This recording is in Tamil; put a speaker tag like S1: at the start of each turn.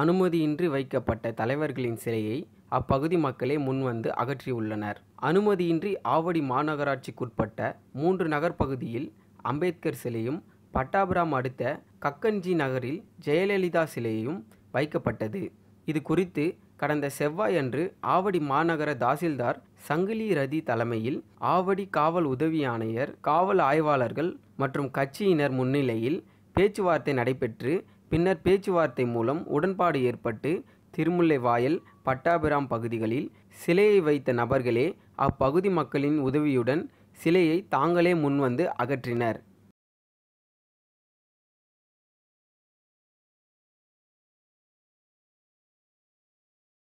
S1: அனுமதியின்றி வைக்கப்பட்ட தலைவர்களின் சிலையை அப்பகுதி மக்களே முன்வந்து அகற்றியுள்ளனர் அனுமதியின்றி ஆவடி மாநகராட்சிக்குட்பட்ட மூன்று நகர்ப்பகுதியில் அம்பேத்கர் சிலையும் பட்டாபுரம் அடுத்த கக்கன்ஜி நகரில் ஜெயலலிதா சிலையும் வைக்கப்பட்டது இது குறித்து கடந்த செவ்வாயன்று ஆவடி மாநகர தாசில்தார் சங்கிலி ரதி தலைமையில் ஆவடி காவல் உதவி ஆணையர் காவல் ஆய்வாளர்கள் மற்றும் கட்சியினர் முன்னிலையில் பேச்சுவார்த்தை நடைபெற்று பின்னர் பேச்சுவார்த்தை மூலம் உடன்பாடு ஏற்பட்டு திருமுல்லை வாயல் பட்டாபிராம் பகுதிகளில் சிலையை வைத்த நபர்களே அப்பகுதி மக்களின் உதவியுடன் சிலையை தாங்களே முன்வந்து அகற்றினர்